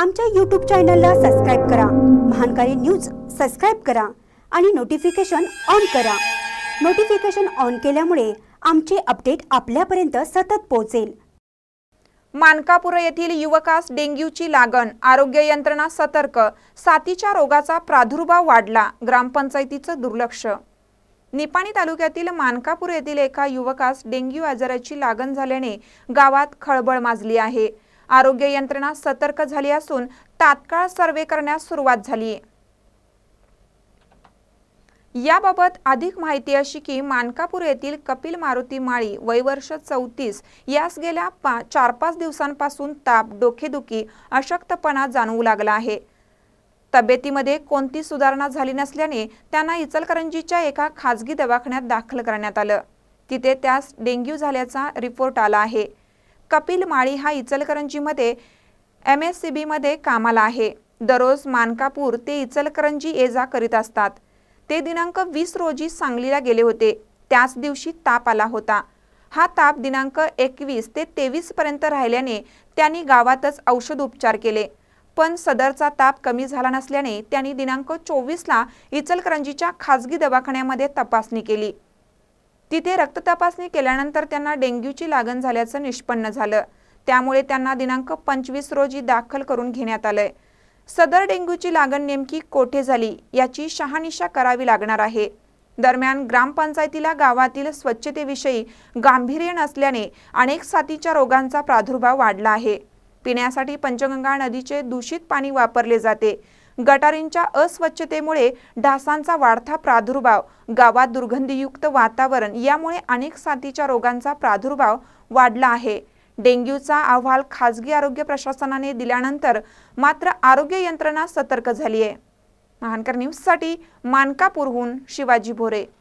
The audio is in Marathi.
आमच्या यूट्यूब चॅनलला सबस्क्राईब करा महानकारी न्यूज सबस्क्राईब करा आणि नोटिफिकेशन ऑन करा नोटिफिकेशन ऑन केल्यामुळे आमचे अपडेट आपल्यापर्यंत सतत पोहोचेल मानकापुर येथील युवकास डेंग्यूची लागण आरोग्य यंत्रणा सतर्क साथीच्या रोगाचा प्रादुर्भाव वाढला ग्रामपंचायतीचं दुर्लक्ष निपाणी तालुक्यातील मानकापूर येथील एका युवकास डेंग्यू आजाराची लागण झाल्याने गावात खळबळ माजली आहे आरोग्य यंत्रणा सतर्क झाली असून तात्काळ सर्वे करण्यास सुरुवात झाली याबाबत अधिक माहिती अशी की मानकापूर येथील कपिल मारुती माळी वयवर्ष चौतीस यास गेल्या पा चार पाच दिवसांपासून ताप डोकेदुखी अशक्तपणा जाणवू लागला आहे तब्येतीमध्ये कोणती सुधारणा झाली नसल्याने त्यांना इचलकरंजीच्या एका खाजगी दवाखान्यात दाखल करण्यात आलं तिथे त्यास डेंग्यू झाल्याचा रिपोर्ट आला आहे कपिल माळी हा इचलकरंजीमध्ये एम एस सी बीमध्ये कामाला आहे दररोज मानकापूर ते इचलकरंजी ये जा करीत असतात ते दिनांक वीस रोजी सांगलीला गेले होते त्याच दिवशी ताप आला होता हा ताप दिनांक एकवीस ते पर्यंत राहिल्याने त्यांनी गावातच औषध उपचार केले पण सदरचा ताप कमी झाला नसल्याने त्यांनी दिनांक चोवीसला इचलकरंजीच्या खाजगी दवाखान्यामध्ये तपासणी केली तिथे रक्त तपासणी केल्यानंतर त्यांना डेंग्यूची लागण झाल्याचं निष्पन्न झालं त्यामुळे त्यांना दिनांक पंचवीस रोजी दाखल करून घेण्यात आलंय सदर डेंग्यूची लागण नेमकी कोठे झाली याची शहानिशा करावी लागणार आहे दरम्यान ग्रामपंचायतीला गावातील स्वच्छतेविषयी गांभीर्य नसल्याने अनेक साथीच्या रोगांचा प्रादुर्भाव वाढला आहे पिण्यासाठी पंचगंगा नदीचे दूषित पाणी वापरले जाते गटारींच्या अस्वच्छतेमुळे डासांचा वाढता प्रादुर्भाव गावात दुर्गंधीयुक्त वातावरण यामुळे अनेक साथीच्या रोगांचा प्रादुर्भाव वाढला आहे डेंग्यूचा अहवाल खाजगी आरोग्य प्रशासनाने दिल्यानंतर मात्र आरोग्य यंत्रणा सतर्क झाली आहे महानकर न्यूजसाठी मानकापूरहून शिवाजी भोरे